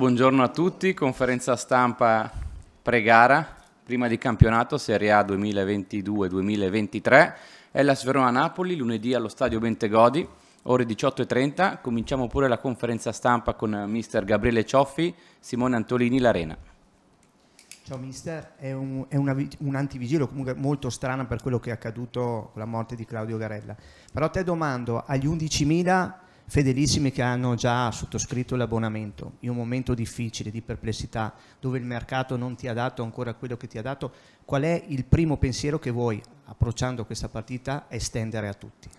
buongiorno a tutti, conferenza stampa pre-gara, prima di campionato Serie A 2022-2023, è la Sverona Napoli, lunedì allo stadio Bentegodi, ore 18.30, cominciamo pure la conferenza stampa con mister Gabriele Cioffi, Simone Antolini, l'Arena. Ciao mister, è, un, è una, un antivigilia comunque molto strana per quello che è accaduto con la morte di Claudio Garella, però te domando, agli 11.000 fedelissimi che hanno già sottoscritto l'abbonamento in un momento difficile, di perplessità, dove il mercato non ti ha dato ancora quello che ti ha dato, qual è il primo pensiero che vuoi, approcciando questa partita, estendere a tutti?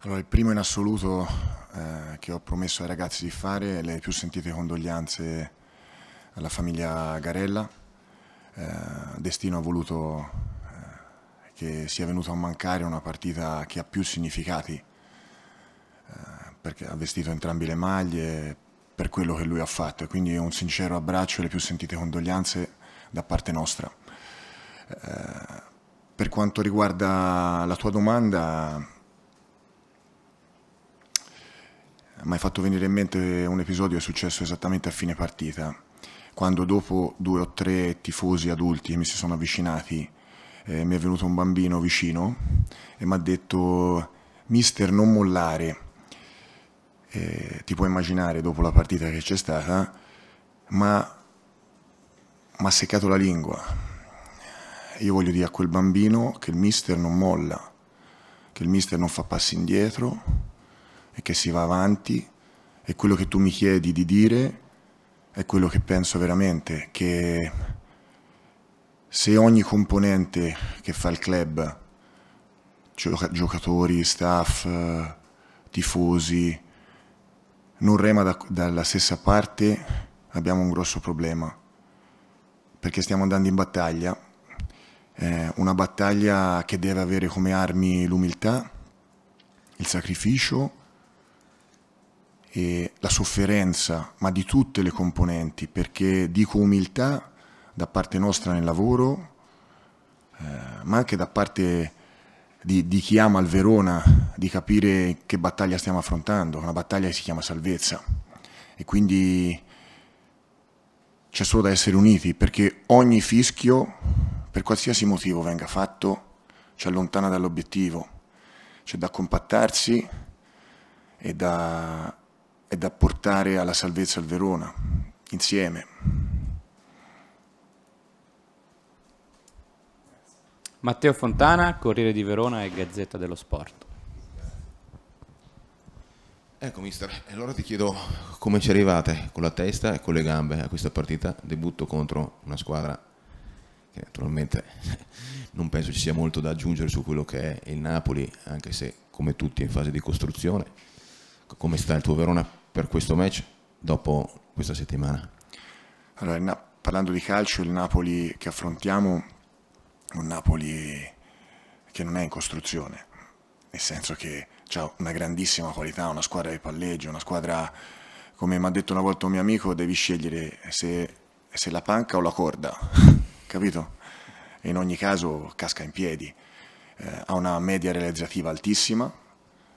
Allora, il primo in assoluto eh, che ho promesso ai ragazzi di fare è le più sentite condoglianze alla famiglia Garella. Eh, Destino ha voluto eh, che sia venuta a mancare una partita che ha più significati perché ha vestito entrambi le maglie per quello che lui ha fatto e quindi un sincero abbraccio e le più sentite condoglianze da parte nostra. Eh, per quanto riguarda la tua domanda, mi hai fatto venire in mente un episodio che è successo esattamente a fine partita, quando dopo due o tre tifosi adulti mi si sono avvicinati, eh, mi è venuto un bambino vicino e mi ha detto mister non mollare eh, ti puoi immaginare dopo la partita che c'è stata, ma mi ha seccato la lingua. Io voglio dire a quel bambino che il mister non molla, che il mister non fa passi indietro e che si va avanti e quello che tu mi chiedi di dire è quello che penso veramente, che se ogni componente che fa il club, giocatori, staff, eh, tifosi, non rema da, dalla stessa parte, abbiamo un grosso problema, perché stiamo andando in battaglia, eh, una battaglia che deve avere come armi l'umiltà, il sacrificio e la sofferenza, ma di tutte le componenti, perché dico umiltà da parte nostra nel lavoro, eh, ma anche da parte di, di, chi ama il Verona, di capire che battaglia stiamo affrontando, una battaglia che si chiama salvezza. E quindi c'è solo da essere uniti, perché ogni fischio, per qualsiasi motivo venga fatto, ci allontana dall'obiettivo. C'è da compattarsi e da, e da portare alla salvezza il Verona, insieme. Matteo Fontana, Corriere di Verona e Gazzetta dello Sport. Ecco mister, allora ti chiedo come ci arrivate con la testa e con le gambe a questa partita, debutto contro una squadra che naturalmente non penso ci sia molto da aggiungere su quello che è il Napoli, anche se come tutti è in fase di costruzione. Come sta il tuo Verona per questo match dopo questa settimana? Allora, parlando di calcio, il Napoli che affrontiamo un Napoli che non è in costruzione, nel senso che ha una grandissima qualità, una squadra di palleggio, una squadra, come mi ha detto una volta un mio amico, devi scegliere se, se la panca o la corda, capito? E in ogni caso casca in piedi, eh, ha una media realizzativa altissima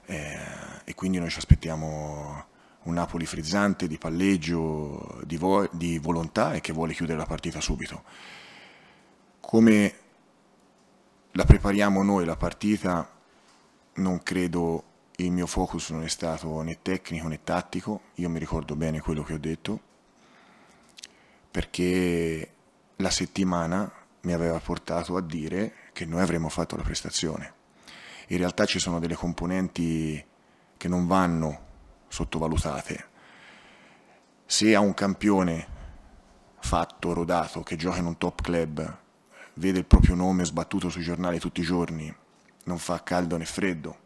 eh, e quindi noi ci aspettiamo un Napoli frizzante di palleggio, di, vo di volontà e che vuole chiudere la partita subito. Come la prepariamo noi la partita, non credo il mio focus non è stato né tecnico né tattico, io mi ricordo bene quello che ho detto, perché la settimana mi aveva portato a dire che noi avremmo fatto la prestazione. In realtà ci sono delle componenti che non vanno sottovalutate. Se a un campione fatto, rodato, che gioca in un top club vede il proprio nome sbattuto sui giornali tutti i giorni, non fa caldo né freddo.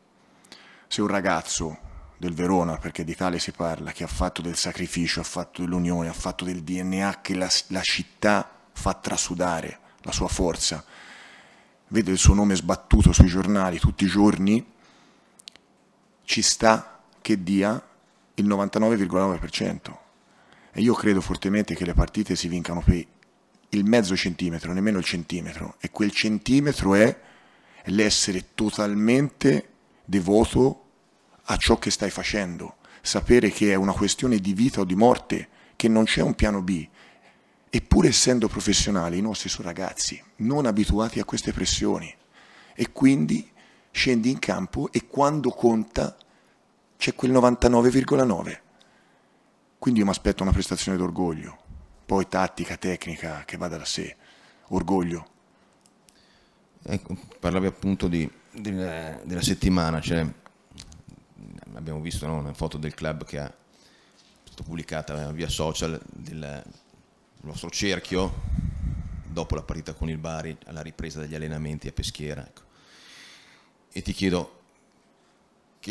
Se un ragazzo del Verona, perché di tale si parla, che ha fatto del sacrificio, ha fatto dell'unione, ha fatto del DNA che la, la città fa trasudare, la sua forza, vede il suo nome sbattuto sui giornali tutti i giorni, ci sta che dia il 99,9%. E io credo fortemente che le partite si vincano per il mezzo centimetro, nemmeno il centimetro, e quel centimetro è l'essere totalmente devoto a ciò che stai facendo, sapere che è una questione di vita o di morte, che non c'è un piano B. Eppure essendo professionali, i nostri sono ragazzi, non abituati a queste pressioni, e quindi scendi in campo e quando conta c'è quel 99,9. Quindi io mi aspetto una prestazione d'orgoglio, poi tattica, tecnica, che vada da sé, orgoglio. Ecco, parlavi appunto di, di, eh, della settimana, cioè, abbiamo visto no, una foto del club che ha pubblicata via social del nostro cerchio dopo la partita con il Bari alla ripresa degli allenamenti a Peschiera. Ecco. E ti chiedo,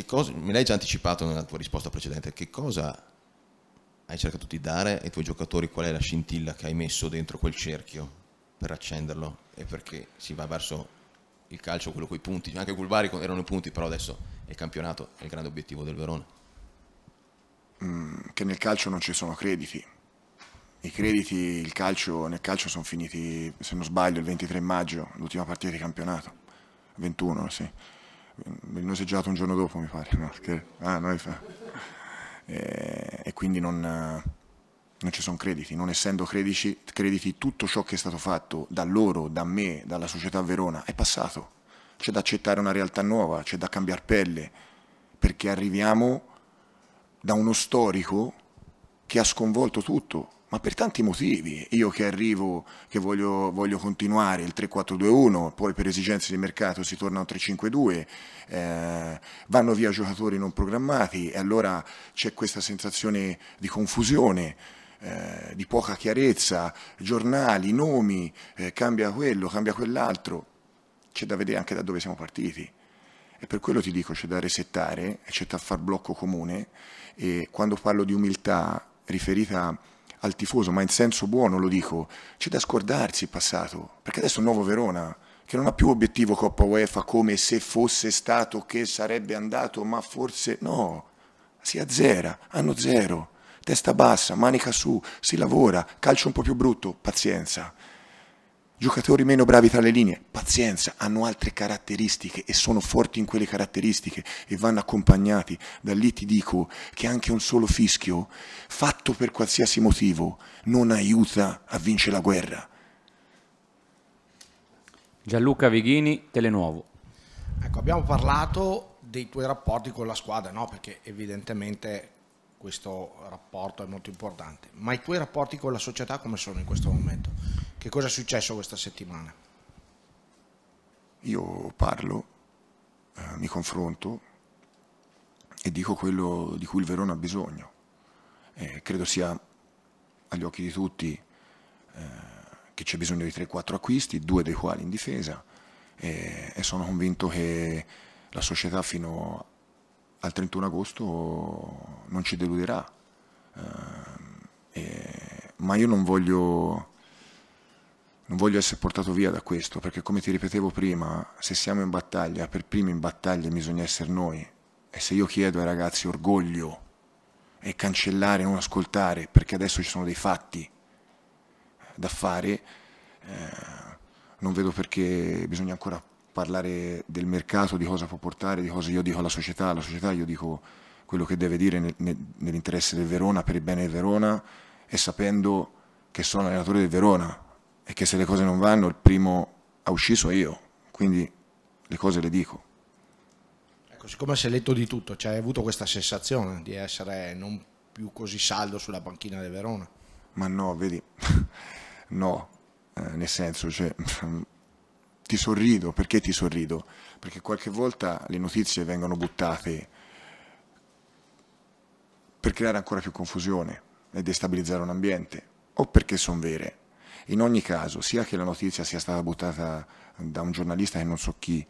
cosa, me l'hai già anticipato nella tua risposta precedente, che cosa hai cercato di dare ai tuoi giocatori qual è la scintilla che hai messo dentro quel cerchio per accenderlo e perché si va verso il calcio, quello con i punti, anche Gulbari erano i punti, però adesso è il campionato, è il grande obiettivo del Verona. Mm, che nel calcio non ci sono crediti. I crediti calcio, nel calcio sono finiti, se non sbaglio, il 23 maggio, l'ultima partita di campionato. 21, sì. Venne oseggiato un giorno dopo, mi pare. No, ah, noi fa eh, e quindi non, eh, non ci sono crediti, non essendo credici, crediti tutto ciò che è stato fatto da loro, da me, dalla società Verona è passato, c'è da accettare una realtà nuova, c'è da cambiare pelle, perché arriviamo da uno storico che ha sconvolto tutto, ma per tanti motivi. Io che arrivo, che voglio, voglio continuare il 3-4-2-1, poi per esigenze di mercato si torna a un 3-5-2, eh, vanno via giocatori non programmati e allora c'è questa sensazione di confusione. Eh, di poca chiarezza, giornali, nomi, eh, cambia quello, cambia quell'altro, c'è da vedere anche da dove siamo partiti. E per quello ti dico, c'è da resettare, c'è da far blocco comune e quando parlo di umiltà riferita a al tifoso, ma in senso buono lo dico, c'è da scordarsi il passato, perché adesso è un nuovo Verona, che non ha più obiettivo Coppa UEFA come se fosse stato che sarebbe andato, ma forse no, si azzera, hanno zero, testa bassa, manica su, si lavora, calcio un po' più brutto, pazienza giocatori meno bravi tra le linee, pazienza, hanno altre caratteristiche e sono forti in quelle caratteristiche e vanno accompagnati. Da lì ti dico che anche un solo fischio, fatto per qualsiasi motivo, non aiuta a vincere la guerra. Gianluca Vighini, Telenuovo. Ecco, abbiamo parlato dei tuoi rapporti con la squadra, no? perché evidentemente questo rapporto è molto importante, ma i tuoi rapporti con la società come sono in questo momento? Che cosa è successo questa settimana? Io parlo, eh, mi confronto e dico quello di cui il Verona ha bisogno. Eh, credo sia agli occhi di tutti eh, che c'è bisogno di 3-4 acquisti, due dei quali in difesa e sono convinto che la società fino al 31 agosto non ci deluderà. Eh, ma io non voglio non voglio essere portato via da questo, perché come ti ripetevo prima, se siamo in battaglia, per primi in battaglia bisogna essere noi. E se io chiedo ai ragazzi orgoglio e cancellare, non ascoltare, perché adesso ci sono dei fatti eh, da fare, eh, non vedo perché bisogna ancora parlare del mercato, di cosa può portare, di cosa io dico alla società, alla società io dico quello che deve dire nel, nel, nell'interesse del Verona, per il bene del Verona e sapendo che sono allenatore del Verona, è che se le cose non vanno il primo a uscire sono io, quindi le cose le dico. Ecco, siccome sei letto di tutto, cioè hai avuto questa sensazione di essere non più così saldo sulla panchina del Verona? Ma no, vedi, no, eh, nel senso, cioè, ti sorrido, perché ti sorrido? Perché qualche volta le notizie vengono buttate per creare ancora più confusione e destabilizzare un ambiente, o perché sono vere, in ogni caso, sia che la notizia sia stata buttata da un giornalista che non so chi,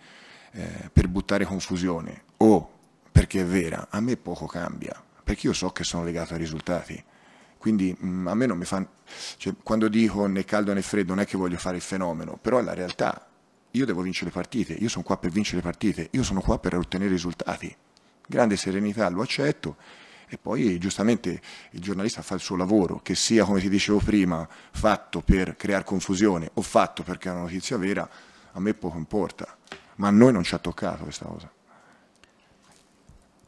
eh, per buttare confusione o perché è vera, a me poco cambia, perché io so che sono legato ai risultati. Quindi mh, mm, a me non mi fanno, Cioè, quando dico né caldo né freddo non è che voglio fare il fenomeno, però è la realtà. Io devo vincere le partite, io sono qua per vincere le partite, io sono qua per ottenere risultati. Grande serenità, lo accetto e poi giustamente il giornalista fa il suo lavoro, che sia, come ti dicevo prima, fatto per creare confusione o fatto perché è una notizia vera, a me poco importa, ma a noi non ci ha toccato questa cosa.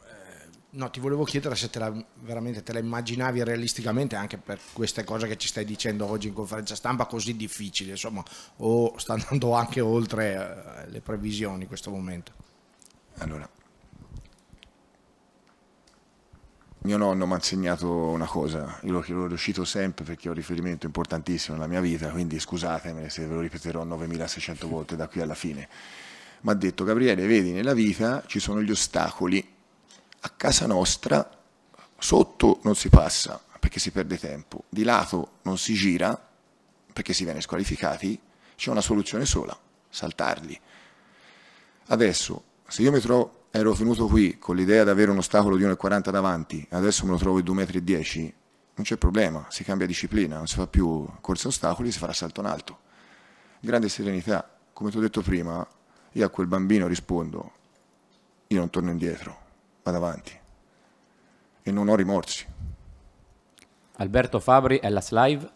Eh, no, ti volevo chiedere se te la, veramente te la immaginavi realisticamente anche per queste cose che ci stai dicendo oggi in conferenza stampa così difficili, insomma, o sta andando anche oltre eh, le previsioni in questo momento? Allora, mio nonno mi ha insegnato una cosa, io lo, lo riuscito sempre perché è un riferimento importantissimo nella mia vita, quindi scusatemi se ve lo ripeterò 9600 volte da qui alla fine. Mi ha detto Gabriele, vedi nella vita ci sono gli ostacoli, a casa nostra sotto non si passa perché si perde tempo, di lato non si gira perché si viene squalificati, c'è una soluzione sola, saltarli. Adesso se io mi trovo ero finito qui con l'idea di avere un ostacolo di 1,40 davanti, adesso me lo trovo di 2,10 m, non c'è problema, si cambia disciplina, non si fa più corsa ostacoli, si farà salto in alto. Grande serenità, come ti ho detto prima, io a quel bambino rispondo, io non torno indietro, vado avanti e non ho rimorsi. Alberto Fabri, Ellas Live.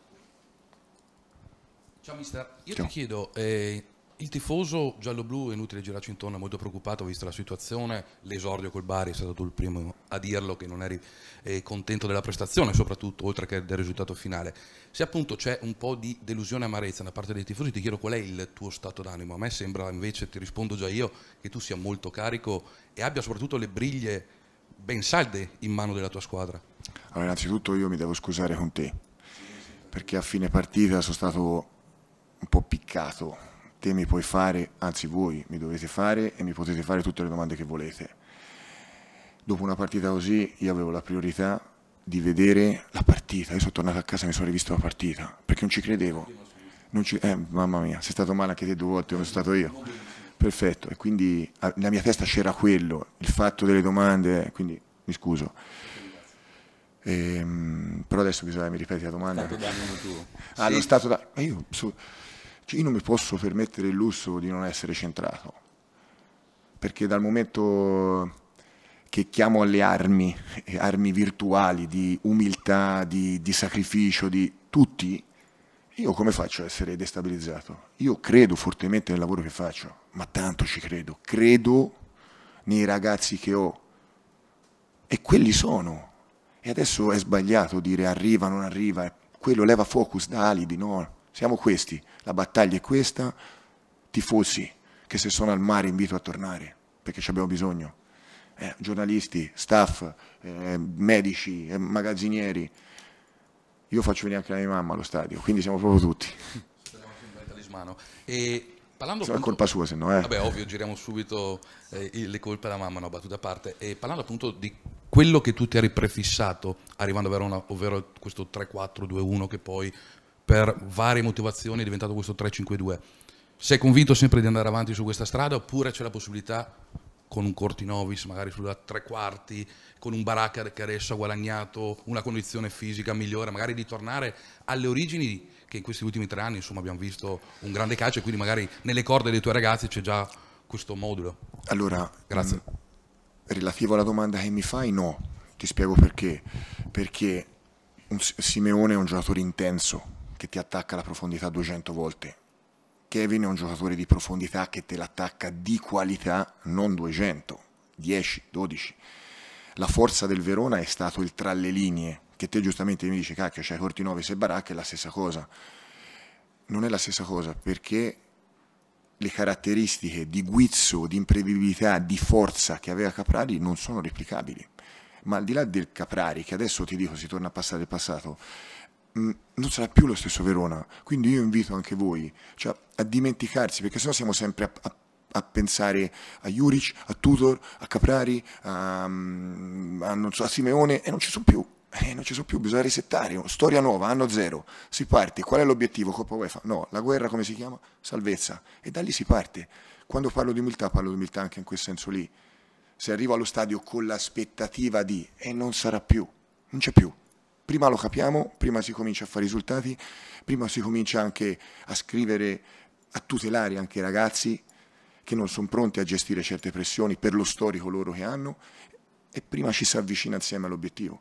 Ciao mister, io Ciao. ti chiedo, eh, il tifoso giallo-blu, è inutile girarci intorno, è molto preoccupato vista la situazione, l'esordio col Bari è stato tu il primo a dirlo che non eri eh, contento della prestazione soprattutto, oltre che del risultato finale. Se appunto c'è un po' di delusione e amarezza da parte dei tifosi ti chiedo qual è il tuo stato d'animo, a me sembra invece, ti rispondo già io, che tu sia molto carico e abbia soprattutto le briglie ben salde in mano della tua squadra. Allora innanzitutto io mi devo scusare con te, perché a fine partita sono stato un po' piccato te mi puoi fare, anzi voi mi dovete fare e mi potete fare tutte le domande che volete. Dopo una partita così io avevo la priorità di vedere la partita, io sono tornato a casa e mi sono rivisto la partita, perché non ci credevo. Non ci, eh, mamma mia, sei stato male anche te due volte come sono stato io. Perfetto, e quindi ah, nella mia testa c'era quello, il fatto delle domande, quindi mi scuso. Ehm, però adesso bisogna mi ripeti la domanda. Ah, stato tuo. Ah, sì. lo stato d'animo. Io su, cioè, io non mi posso permettere il lusso di non essere centrato, perché dal momento che chiamo alle armi, armi virtuali di umiltà, di, di sacrificio, di tutti, io come faccio a essere destabilizzato? Io credo fortemente nel lavoro che faccio, ma tanto ci credo, credo nei ragazzi che ho e quelli sono. E adesso è sbagliato dire arriva, non arriva, quello leva focus da alibi, no? Siamo questi, la battaglia è questa, tifosi che se sono al mare invito a tornare, perché ci abbiamo bisogno. Eh, giornalisti, staff, eh, medici, eh, magazzinieri. Io faccio venire anche la mia mamma allo stadio, quindi siamo proprio tutti. E parlando appunto, è colpa sua, se no eh. Vabbè, ovvio, giriamo subito eh, le colpe alla mamma, no, battuta a parte. E parlando appunto di quello che tu ti eri prefissato arrivando a Verona, ovvero questo 3-4-2-1 che poi per varie motivazioni è diventato questo 3-5-2. Sei convinto sempre di andare avanti su questa strada oppure c'è la possibilità con un Cortinovis magari sulla tre quarti, con un Baracca che adesso ha guadagnato una condizione fisica migliore, magari di tornare alle origini che in questi ultimi tre anni insomma, abbiamo visto un grande calcio e quindi magari nelle corde dei tuoi ragazzi c'è già questo modulo. Allora, Grazie. Mh, mm, relativo alla domanda che mi fai, no, ti spiego perché. Perché Simeone è un giocatore intenso, che ti attacca la profondità 200 volte. Kevin è un giocatore di profondità che te l'attacca di qualità, non 200, 10, 12. La forza del Verona è stato il tra le linee, che te giustamente mi dici, cacchio, c'è Corti 9 e Baracca, è la stessa cosa. Non è la stessa cosa perché le caratteristiche di guizzo, di imprevedibilità, di forza che aveva Caprari non sono replicabili. Ma al di là del Caprari, che adesso ti dico si torna a passare il passato, non sarà più lo stesso Verona. Quindi io invito anche voi cioè, a dimenticarsi, perché sennò siamo sempre a, a, a pensare a Juric, a Tudor, a Caprari, a, mm, a so, Simeone e non ci sono più. Eh, non ci sono più, bisogna resettare, storia nuova, anno zero, si parte, qual è l'obiettivo? Coppa UEFA? No, la guerra come si chiama? Salvezza. E da lì si parte. Quando parlo di umiltà, parlo di umiltà anche in quel senso lì. Se arrivo allo stadio con l'aspettativa di, e non sarà più, non c'è più prima lo capiamo, prima si comincia a fare risultati, prima si comincia anche a scrivere, a tutelare anche i ragazzi che non sono pronti a gestire certe pressioni per lo storico loro che hanno e prima ci si avvicina insieme all'obiettivo.